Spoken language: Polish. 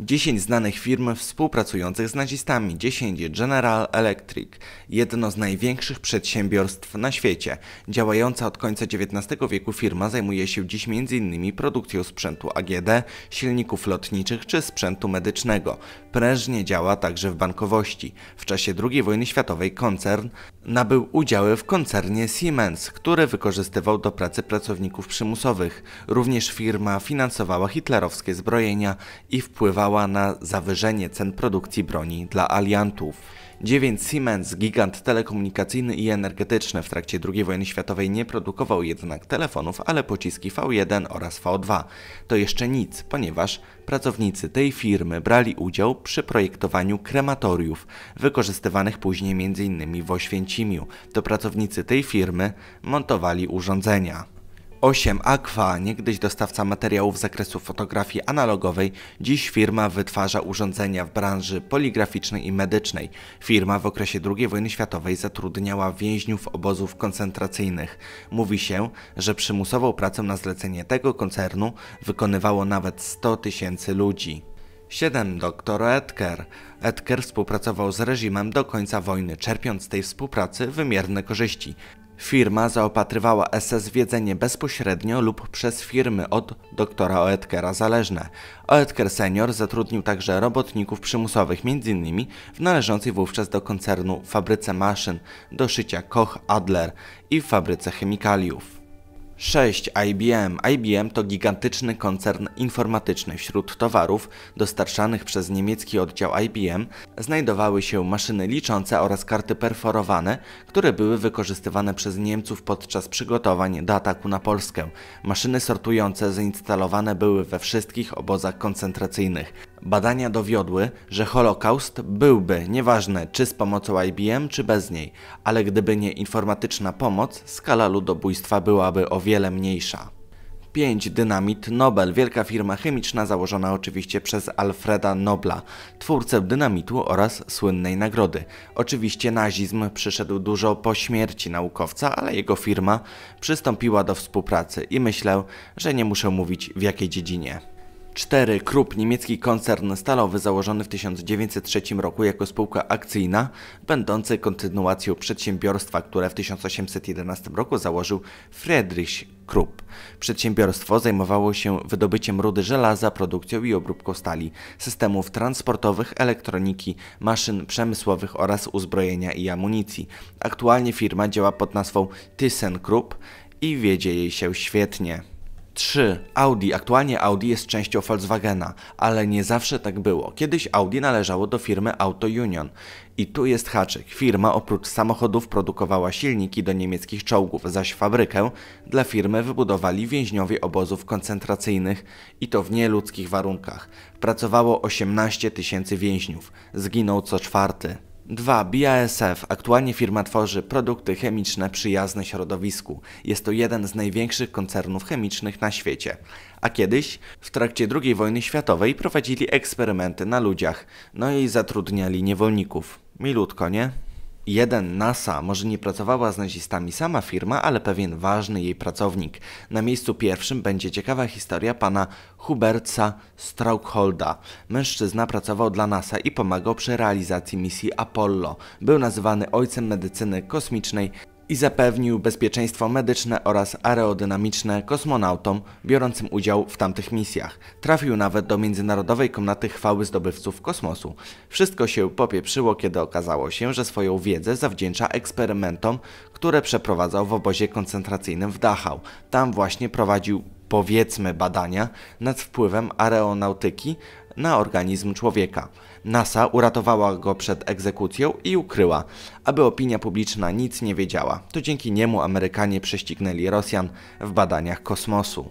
10 znanych firm współpracujących z nazistami, 10 General Electric, jedno z największych przedsiębiorstw na świecie. Działająca od końca XIX wieku firma zajmuje się dziś m.in. produkcją sprzętu AGD, silników lotniczych czy sprzętu medycznego. Prężnie działa także w bankowości. W czasie II wojny światowej koncern nabył udziały w koncernie Siemens, który wykorzystywał do pracy pracowników przymusowych. Również firma finansowała hitlerowskie zbrojenia i wpływała wpływała na zawyżenie cen produkcji broni dla aliantów. 9 Siemens, gigant telekomunikacyjny i energetyczny w trakcie II wojny światowej nie produkował jednak telefonów, ale pociski V1 oraz V2. To jeszcze nic, ponieważ pracownicy tej firmy brali udział przy projektowaniu krematoriów, wykorzystywanych później m.in. w Oświęcimiu. To pracownicy tej firmy montowali urządzenia. 8 Aqua, niegdyś dostawca materiałów z zakresu fotografii analogowej, dziś firma wytwarza urządzenia w branży poligraficznej i medycznej. Firma w okresie II wojny światowej zatrudniała więźniów obozów koncentracyjnych. Mówi się, że przymusową pracę na zlecenie tego koncernu wykonywało nawet 100 tysięcy ludzi. 7. Doktor Edker. Edker współpracował z reżimem do końca wojny, czerpiąc z tej współpracy wymierne korzyści. Firma zaopatrywała SS w jedzenie bezpośrednio lub przez firmy od doktora Oetkera zależne. Oetker senior zatrudnił także robotników przymusowych, m.in. w należącej wówczas do koncernu fabryce maszyn do szycia Koch Adler i w fabryce chemikaliów. 6. IBM. IBM to gigantyczny koncern informatyczny. Wśród towarów dostarczanych przez niemiecki oddział IBM znajdowały się maszyny liczące oraz karty perforowane, które były wykorzystywane przez Niemców podczas przygotowań do ataku na Polskę. Maszyny sortujące zainstalowane były we wszystkich obozach koncentracyjnych. Badania dowiodły, że Holokaust byłby, nieważne czy z pomocą IBM, czy bez niej, ale gdyby nie informatyczna pomoc, skala ludobójstwa byłaby o wiele mniejsza. 5. Dynamit Nobel, wielka firma chemiczna założona oczywiście przez Alfreda Nobla, twórcę dynamitu oraz słynnej nagrody. Oczywiście nazizm przyszedł dużo po śmierci naukowca, ale jego firma przystąpiła do współpracy i myślę, że nie muszę mówić w jakiej dziedzinie. 4. Krupp, niemiecki koncern stalowy założony w 1903 roku jako spółka akcyjna, będący kontynuacją przedsiębiorstwa, które w 1811 roku założył Friedrich Krupp. Przedsiębiorstwo zajmowało się wydobyciem rudy żelaza, produkcją i obróbką stali, systemów transportowych, elektroniki, maszyn przemysłowych oraz uzbrojenia i amunicji. Aktualnie firma działa pod nazwą ThyssenKrupp i wiedzie jej się świetnie. 3. Audi. Aktualnie Audi jest częścią Volkswagena, ale nie zawsze tak było. Kiedyś Audi należało do firmy Auto Union. I tu jest haczyk. Firma oprócz samochodów produkowała silniki do niemieckich czołgów, zaś fabrykę dla firmy wybudowali więźniowie obozów koncentracyjnych i to w nieludzkich warunkach. Pracowało 18 tysięcy więźniów, zginął co czwarty. 2. BASF. Aktualnie firma tworzy produkty chemiczne przyjazne środowisku. Jest to jeden z największych koncernów chemicznych na świecie. A kiedyś, w trakcie II wojny światowej, prowadzili eksperymenty na ludziach, no i zatrudniali niewolników. Milutko, nie? Jeden NASA może nie pracowała z nazistami sama firma, ale pewien ważny jej pracownik. Na miejscu pierwszym będzie ciekawa historia pana Huberta Straukholda. Mężczyzna pracował dla NASA i pomagał przy realizacji misji Apollo. Był nazywany ojcem medycyny kosmicznej, i zapewnił bezpieczeństwo medyczne oraz aerodynamiczne kosmonautom biorącym udział w tamtych misjach. Trafił nawet do Międzynarodowej Komnaty Chwały Zdobywców Kosmosu. Wszystko się popieprzyło, kiedy okazało się, że swoją wiedzę zawdzięcza eksperymentom, które przeprowadzał w obozie koncentracyjnym w Dachau. Tam właśnie prowadził powiedzmy badania nad wpływem aeronautyki na organizm człowieka. NASA uratowała go przed egzekucją i ukryła, aby opinia publiczna nic nie wiedziała. To dzięki niemu Amerykanie prześcignęli Rosjan w badaniach kosmosu.